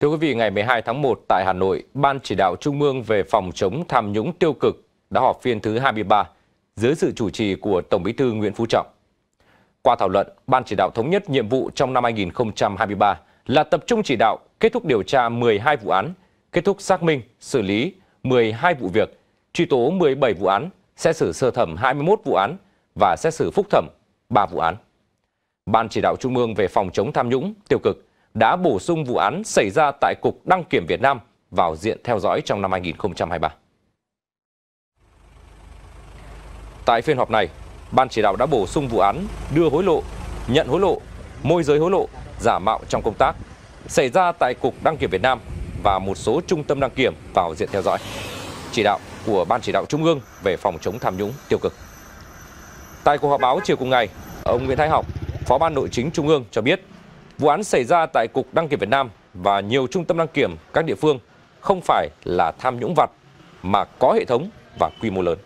Thưa quý vị, ngày 12 tháng 1 tại Hà Nội, Ban chỉ đạo Trung ương về phòng chống tham nhũng tiêu cực đã họp phiên thứ 23 dưới sự chủ trì của Tổng Bí thư Nguyễn Phú Trọng. Qua thảo luận, Ban chỉ đạo thống nhất nhiệm vụ trong năm 2023 là tập trung chỉ đạo kết thúc điều tra 12 vụ án, kết thúc xác minh, xử lý 12 vụ việc, truy tố 17 vụ án, xét xử sơ thẩm 21 vụ án và xét xử phúc thẩm 3 vụ án. Ban chỉ đạo Trung ương về phòng chống tham nhũng tiêu cực đã bổ sung vụ án xảy ra tại Cục Đăng kiểm Việt Nam vào diện theo dõi trong năm 2023. Tại phiên họp này, Ban chỉ đạo đã bổ sung vụ án đưa hối lộ, nhận hối lộ, môi giới hối lộ, giả mạo trong công tác xảy ra tại Cục Đăng kiểm Việt Nam và một số trung tâm đăng kiểm vào diện theo dõi. Chỉ đạo của Ban chỉ đạo Trung ương về phòng chống tham nhũng tiêu cực. Tại cuộc họp báo chiều cùng ngày, ông Nguyễn Thái Học, Phó Ban Nội chính Trung ương cho biết Vụ án xảy ra tại Cục Đăng kiểm Việt Nam và nhiều trung tâm đăng kiểm các địa phương không phải là tham nhũng vặt mà có hệ thống và quy mô lớn.